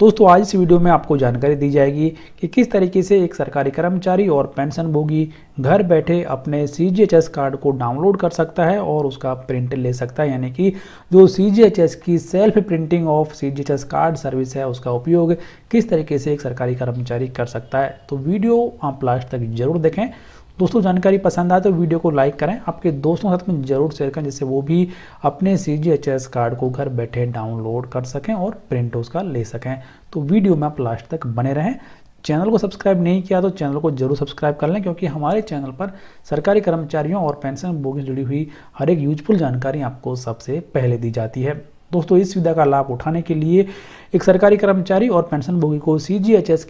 दोस्तों आज इस वीडियो में आपको जानकारी दी जाएगी कि किस तरीके से एक सरकारी कर्मचारी और पेंशन भोगी घर बैठे अपने सी कार्ड को डाउनलोड कर सकता है और उसका प्रिंट ले सकता है यानी कि जो सी की self printing of C card service है उसका उपयोग किस तरीके से एक सरकारी कर्मचारी कर सकता है तो वीडियो आप लास्ट तक जरूर देखें दोस्तों जानकारी पसंद आए तो वीडियो को लाइक करें आपके दोस्तों के साथ में जरूर शेयर करें जिससे वो भी अपने सी कार्ड को घर बैठे डाउनलोड कर सकें और प्रिंट उसका ले सकें तो वीडियो में आप लास्ट तक बने रहें चैनल को सब्सक्राइब नहीं किया तो चैनल को जरूर सब्सक्राइब कर लें क्योंकि हमारे चैनल पर सरकारी कर्मचारियों और पेंशन भोगी से जुड़ी हुई हर एक यूजफुल जानकारी आपको सबसे पहले दी जाती है दोस्तों इस सुविधा का लाभ उठाने के लिए एक सरकारी कर्मचारी और पेंशनभोगी को सी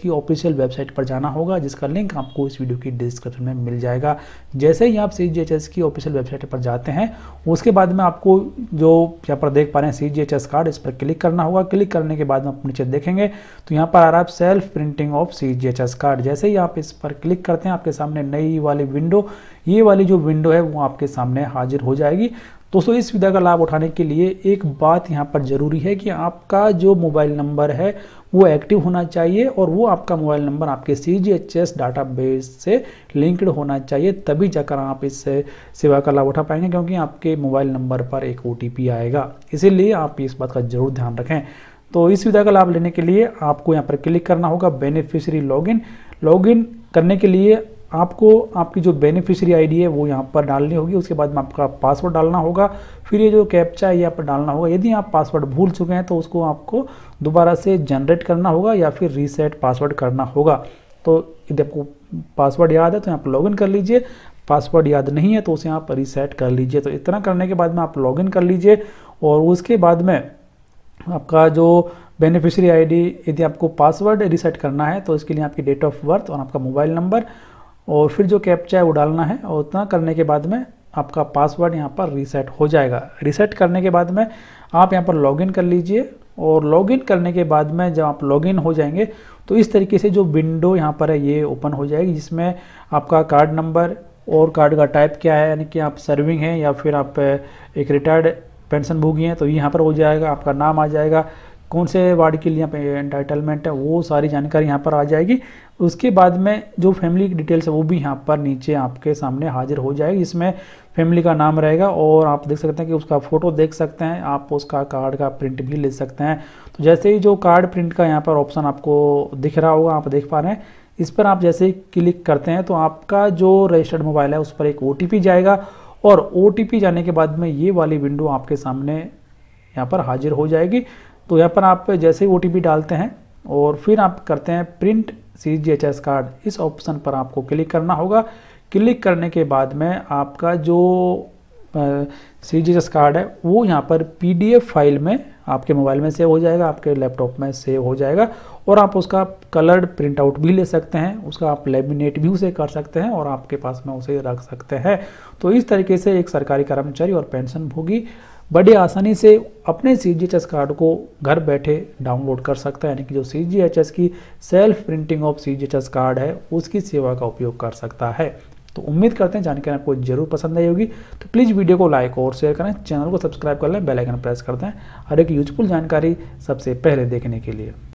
की ऑफिशियल वेबसाइट पर जाना होगा जिसका लिंक आपको इस वीडियो की डिस्क्रिप्शन में मिल जाएगा जैसे ही आप सी की ऑफिशियल वेबसाइट पर जाते हैं उसके बाद में आपको जो यहाँ पर देख पा रहे हैं सी कार्ड इस पर क्लिक करना होगा क्लिक करने के बाद में आप नीचे देखेंगे तो यहाँ पर आ रहा है self printing of C card जैसे ही आप इस पर क्लिक करते हैं आपके सामने नई वाली विंडो ये वाली जो विंडो है वो आपके सामने हाजिर हो जाएगी दोस्तों इस सुविधा का लाभ उठाने के लिए एक बात यहाँ पर ज़रूरी है कि आपका जो मोबाइल नंबर है वो एक्टिव होना चाहिए और वो आपका मोबाइल नंबर आपके C G H S database से लिंक्ड होना चाहिए तभी जाकर आप इस सेवा का लाभ उठा पाएंगे क्योंकि आपके मोबाइल नंबर पर एक ओ टी पी आएगा इसीलिए आप इस बात का ज़रूर ध्यान रखें तो इस सुविधा का लाभ लेने के लिए आपको यहाँ पर क्लिक करना होगा बेनिफिशरी लॉगिन लॉगिन करने के लिए आपको आपकी जो बेनिफिशियरी आईडी है वो यहाँ पर डालनी होगी उसके बाद में आपका पासवर्ड डालना होगा फिर ये जो कैप्चा है ये आप डालना होगा यदि आप पासवर्ड भूल चुके हैं तो उसको आपको दोबारा से जनरेट करना होगा या फिर रीसेट पासवर्ड करना होगा तो यदि आपको पासवर्ड याद है तो यहाँ पर लॉग कर लीजिए पासवर्ड याद नहीं है तो उसे आप रीसेट कर लीजिए तो इतना करने के बाद में आप लॉग कर लीजिए और उसके बाद में आपका जो बेनिफिशियरी आईडी यदि आपको पासवर्ड रिसेट करना है तो इसके लिए आपकी डेट ऑफ बर्थ और आपका मोबाइल नंबर और फिर जो कैप्चा है वो डालना है और उतना करने के बाद में आपका पासवर्ड यहाँ पर रीसेट हो जाएगा रीसेट करने के बाद में आप यहाँ पर लॉगिन कर लीजिए और लॉगिन करने के बाद में जब आप लॉगिन हो जाएंगे तो इस तरीके से जो विंडो यहाँ पर है ये ओपन हो जाएगी जिसमें आपका कार्ड नंबर और कार्ड का टाइप क्या है यानी कि आप सर्विंग हैं या फिर आप एक रिटायर्ड पेंशन भोगी हैं तो यहाँ पर हो जाएगा आपका नाम आ जाएगा कौन से वार्ड के लिए यहाँ पे एंटाइटलमेंट है वो सारी जानकारी यहाँ पर आ जाएगी उसके बाद में जो फैमिली की डिटेल्स है वो भी यहाँ पर नीचे आपके सामने हाजिर हो जाएगी इसमें फैमिली का नाम रहेगा और आप देख सकते हैं कि उसका फ़ोटो देख सकते हैं आप उसका कार्ड का प्रिंट भी ले सकते हैं तो जैसे ही जो कार्ड प्रिंट का यहाँ पर ऑप्शन आपको दिख रहा होगा आप देख पा रहे हैं इस पर आप जैसे ही क्लिक करते हैं तो आपका जो रजिस्टर्ड मोबाइल है उस पर एक ओ जाएगा और ओ जाने के बाद में ये वाली विंडो आपके सामने यहाँ पर हाजिर हो जाएगी तो यहाँ पर आप जैसे ही ओ डालते हैं और फिर आप करते हैं print C G H S card इस ऑप्शन पर आपको क्लिक करना होगा क्लिक करने के बाद में आपका जो सी जी एस कार्ड है वो यहाँ पर पी डी एफ फाइल में आपके मोबाइल में सेव हो जाएगा आपके लैपटॉप में सेव हो जाएगा और आप उसका कलर्ड प्रिंट आउट भी ले सकते हैं उसका आप लेमिनेट भी उसे कर सकते हैं और आपके पास में उसे रख सकते हैं तो इस तरीके से एक सरकारी कर्मचारी और पेंशन भोगी बड़ी आसानी से अपने C G H S card को घर बैठे डाउनलोड कर सकता है यानी कि जो सी जी एच एस की self printing of C G H S card है उसकी सेवा का उपयोग कर सकता है तो उम्मीद करते हैं जानकारी आपको जरूर पसंद आई होगी तो प्लीज़ वीडियो को लाइक और शेयर करें चैनल को सब्सक्राइब कर लें बेलाइकन प्रेस कर दें और एक यूजफुल जानकारी सबसे पहले देखने के लिए